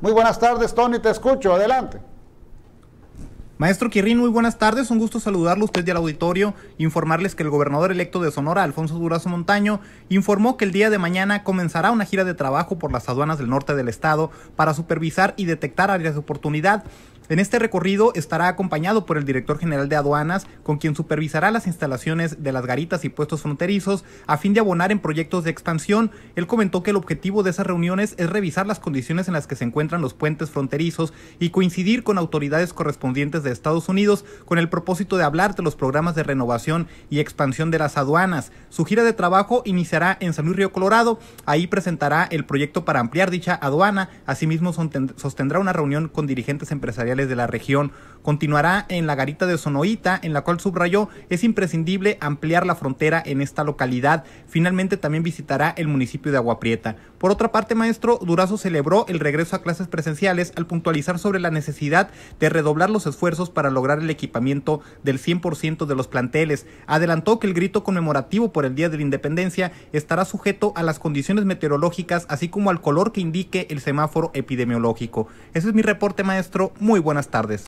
Muy buenas tardes, Tony, te escucho, adelante. Maestro Quirrín, muy buenas tardes. Un gusto saludarlo usted y al auditorio. Informarles que el gobernador electo de Sonora, Alfonso Durazo Montaño, informó que el día de mañana comenzará una gira de trabajo por las aduanas del norte del estado para supervisar y detectar áreas de oportunidad en este recorrido estará acompañado por el director general de aduanas, con quien supervisará las instalaciones de las garitas y puestos fronterizos a fin de abonar en proyectos de expansión. Él comentó que el objetivo de esas reuniones es revisar las condiciones en las que se encuentran los puentes fronterizos y coincidir con autoridades correspondientes de Estados Unidos con el propósito de hablar de los programas de renovación y expansión de las aduanas. Su gira de trabajo iniciará en San Luis Río Colorado, ahí presentará el proyecto para ampliar dicha aduana, asimismo sostendrá una reunión con dirigentes empresariales de la región. Continuará en la garita de Sonoita, en la cual subrayó es imprescindible ampliar la frontera en esta localidad. Finalmente también visitará el municipio de Aguaprieta. Por otra parte, maestro, Durazo celebró el regreso a clases presenciales al puntualizar sobre la necesidad de redoblar los esfuerzos para lograr el equipamiento del 100% de los planteles. Adelantó que el grito conmemorativo por el Día de la Independencia estará sujeto a las condiciones meteorológicas, así como al color que indique el semáforo epidemiológico. Ese es mi reporte, maestro. Muy buenas tardes.